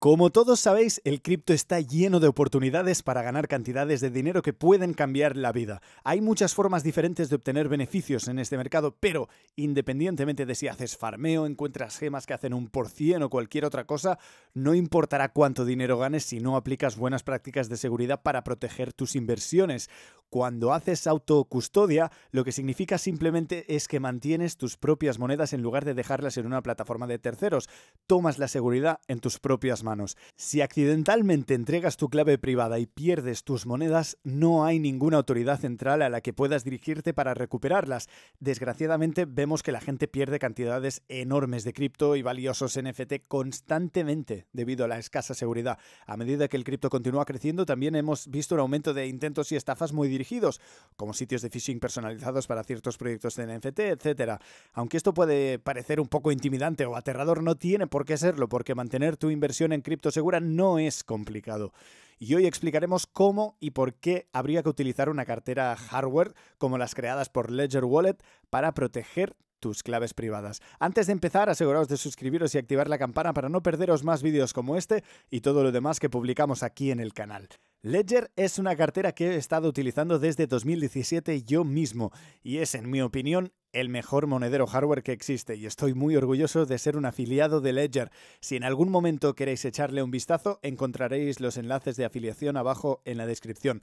Como todos sabéis, el cripto está lleno de oportunidades para ganar cantidades de dinero que pueden cambiar la vida. Hay muchas formas diferentes de obtener beneficios en este mercado, pero independientemente de si haces farmeo, encuentras gemas que hacen un por cien o cualquier otra cosa, no importará cuánto dinero ganes si no aplicas buenas prácticas de seguridad para proteger tus inversiones. Cuando haces autocustodia, lo que significa simplemente es que mantienes tus propias monedas en lugar de dejarlas en una plataforma de terceros. Tomas la seguridad en tus propias manos. Si accidentalmente entregas tu clave privada y pierdes tus monedas, no hay ninguna autoridad central a la que puedas dirigirte para recuperarlas. Desgraciadamente vemos que la gente pierde cantidades enormes de cripto y valiosos NFT constantemente debido a la escasa seguridad. A medida que el cripto continúa creciendo, también hemos visto un aumento de intentos y estafas muy dirigidos, como sitios de phishing personalizados para ciertos proyectos de NFT, etc. Aunque esto puede parecer un poco intimidante o aterrador, no tiene por qué serlo, porque mantener tu inversión en cripto segura no es complicado. Y hoy explicaremos cómo y por qué habría que utilizar una cartera hardware como las creadas por Ledger Wallet para proteger tus claves privadas. Antes de empezar, aseguraos de suscribiros y activar la campana para no perderos más vídeos como este y todo lo demás que publicamos aquí en el canal. Ledger es una cartera que he estado utilizando desde 2017 yo mismo y es, en mi opinión, el mejor monedero hardware que existe y estoy muy orgulloso de ser un afiliado de Ledger. Si en algún momento queréis echarle un vistazo, encontraréis los enlaces de afiliación abajo en la descripción.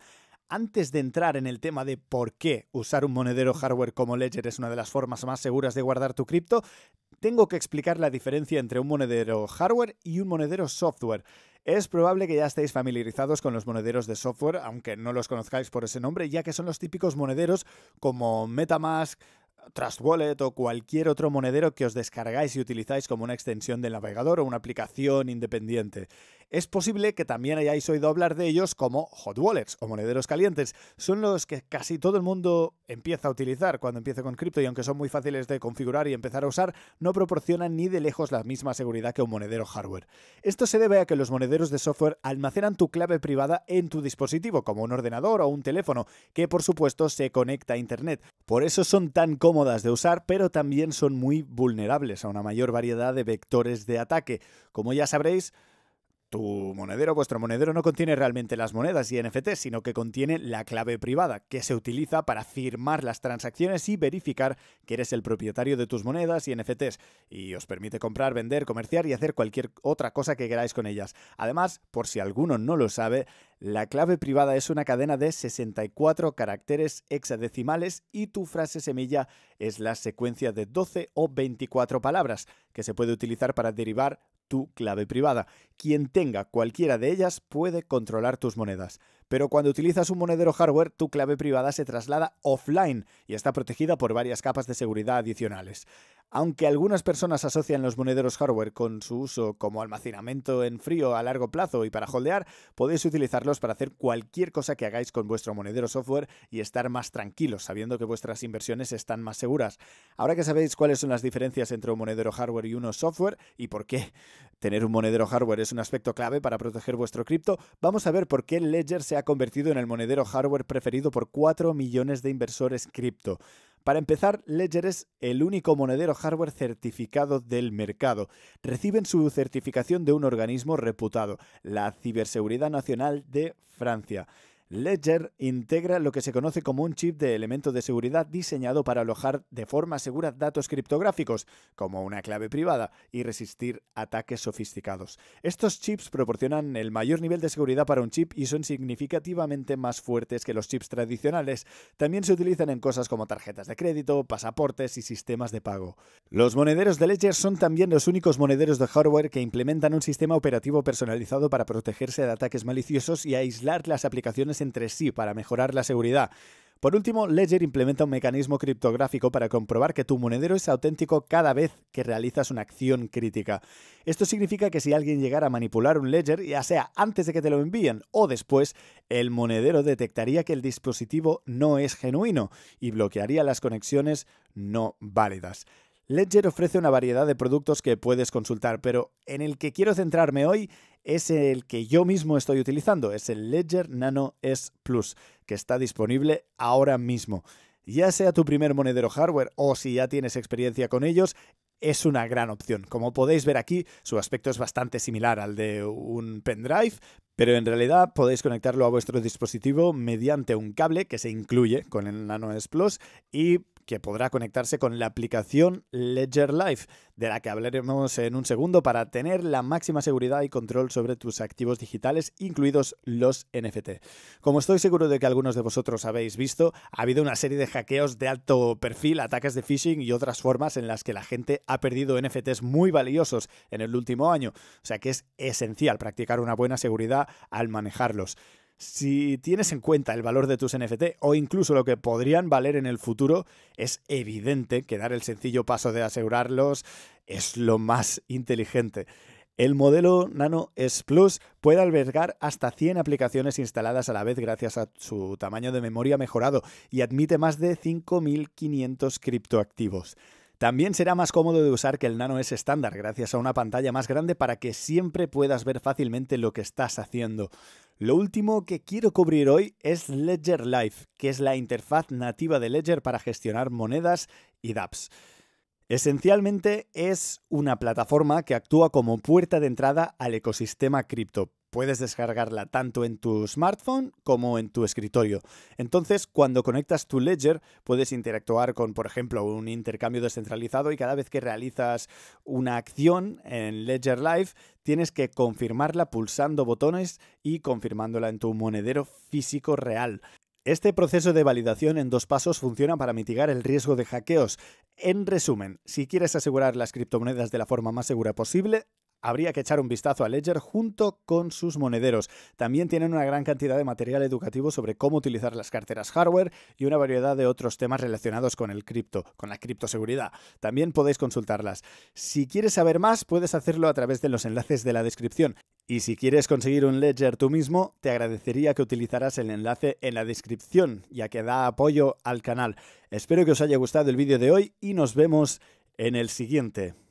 Antes de entrar en el tema de por qué usar un monedero hardware como Ledger es una de las formas más seguras de guardar tu cripto, tengo que explicar la diferencia entre un monedero hardware y un monedero software. Es probable que ya estéis familiarizados con los monederos de software, aunque no los conozcáis por ese nombre, ya que son los típicos monederos como Metamask, Trust Wallet o cualquier otro monedero que os descargáis y utilizáis como una extensión del navegador o una aplicación independiente. Es posible que también hayáis oído hablar de ellos como hot wallets o monederos calientes. Son los que casi todo el mundo empieza a utilizar cuando empieza con cripto y aunque son muy fáciles de configurar y empezar a usar, no proporcionan ni de lejos la misma seguridad que un monedero hardware. Esto se debe a que los monederos de software almacenan tu clave privada en tu dispositivo, como un ordenador o un teléfono, que por supuesto se conecta a Internet. Por eso son tan cómodas de usar, pero también son muy vulnerables a una mayor variedad de vectores de ataque. Como ya sabréis, tu monedero, vuestro monedero no contiene realmente las monedas y NFTs, sino que contiene la clave privada, que se utiliza para firmar las transacciones y verificar que eres el propietario de tus monedas y NFTs, y os permite comprar, vender, comerciar y hacer cualquier otra cosa que queráis con ellas. Además, por si alguno no lo sabe, la clave privada es una cadena de 64 caracteres hexadecimales y tu frase semilla es la secuencia de 12 o 24 palabras, que se puede utilizar para derivar tu clave privada. Quien tenga cualquiera de ellas puede controlar tus monedas. Pero cuando utilizas un monedero hardware, tu clave privada se traslada offline y está protegida por varias capas de seguridad adicionales. Aunque algunas personas asocian los monederos hardware con su uso como almacenamiento en frío a largo plazo y para holdear, podéis utilizarlos para hacer cualquier cosa que hagáis con vuestro monedero software y estar más tranquilos, sabiendo que vuestras inversiones están más seguras. Ahora que sabéis cuáles son las diferencias entre un monedero hardware y uno software y por qué tener un monedero hardware es un aspecto clave para proteger vuestro cripto, vamos a ver por qué Ledger se ha convertido en el monedero hardware preferido por 4 millones de inversores cripto. Para empezar, Ledger es el único monedero hardware certificado del mercado. Reciben su certificación de un organismo reputado, la Ciberseguridad Nacional de Francia. Ledger integra lo que se conoce como un chip de elemento de seguridad diseñado para alojar de forma segura datos criptográficos, como una clave privada, y resistir ataques sofisticados. Estos chips proporcionan el mayor nivel de seguridad para un chip y son significativamente más fuertes que los chips tradicionales. También se utilizan en cosas como tarjetas de crédito, pasaportes y sistemas de pago. Los monederos de Ledger son también los únicos monederos de hardware que implementan un sistema operativo personalizado para protegerse de ataques maliciosos y aislar las aplicaciones entre sí para mejorar la seguridad. Por último, Ledger implementa un mecanismo criptográfico para comprobar que tu monedero es auténtico cada vez que realizas una acción crítica. Esto significa que si alguien llegara a manipular un Ledger, ya sea antes de que te lo envíen o después, el monedero detectaría que el dispositivo no es genuino y bloquearía las conexiones no válidas. Ledger ofrece una variedad de productos que puedes consultar, pero en el que quiero centrarme hoy es el que yo mismo estoy utilizando, es el Ledger Nano S Plus, que está disponible ahora mismo. Ya sea tu primer monedero hardware o si ya tienes experiencia con ellos, es una gran opción. Como podéis ver aquí, su aspecto es bastante similar al de un pendrive, pero en realidad podéis conectarlo a vuestro dispositivo mediante un cable que se incluye con el Nano S Plus y que podrá conectarse con la aplicación Ledger Live, de la que hablaremos en un segundo para tener la máxima seguridad y control sobre tus activos digitales, incluidos los NFT. Como estoy seguro de que algunos de vosotros habéis visto, ha habido una serie de hackeos de alto perfil, ataques de phishing y otras formas en las que la gente ha perdido NFTs muy valiosos en el último año, o sea que es esencial practicar una buena seguridad al manejarlos. Si tienes en cuenta el valor de tus NFT o incluso lo que podrían valer en el futuro, es evidente que dar el sencillo paso de asegurarlos es lo más inteligente. El modelo Nano S Plus puede albergar hasta 100 aplicaciones instaladas a la vez gracias a su tamaño de memoria mejorado y admite más de 5.500 criptoactivos. También será más cómodo de usar que el Nano S estándar, gracias a una pantalla más grande para que siempre puedas ver fácilmente lo que estás haciendo. Lo último que quiero cubrir hoy es Ledger Live, que es la interfaz nativa de Ledger para gestionar monedas y dApps. Esencialmente es una plataforma que actúa como puerta de entrada al ecosistema cripto, puedes descargarla tanto en tu smartphone como en tu escritorio. Entonces, cuando conectas tu ledger, puedes interactuar con, por ejemplo, un intercambio descentralizado y cada vez que realizas una acción en Ledger Live, tienes que confirmarla pulsando botones y confirmándola en tu monedero físico real. Este proceso de validación en dos pasos funciona para mitigar el riesgo de hackeos. En resumen, si quieres asegurar las criptomonedas de la forma más segura posible, habría que echar un vistazo a Ledger junto con sus monederos. También tienen una gran cantidad de material educativo sobre cómo utilizar las carteras hardware y una variedad de otros temas relacionados con el cripto, con la criptoseguridad. También podéis consultarlas. Si quieres saber más, puedes hacerlo a través de los enlaces de la descripción. Y si quieres conseguir un ledger tú mismo, te agradecería que utilizaras el enlace en la descripción, ya que da apoyo al canal. Espero que os haya gustado el vídeo de hoy y nos vemos en el siguiente.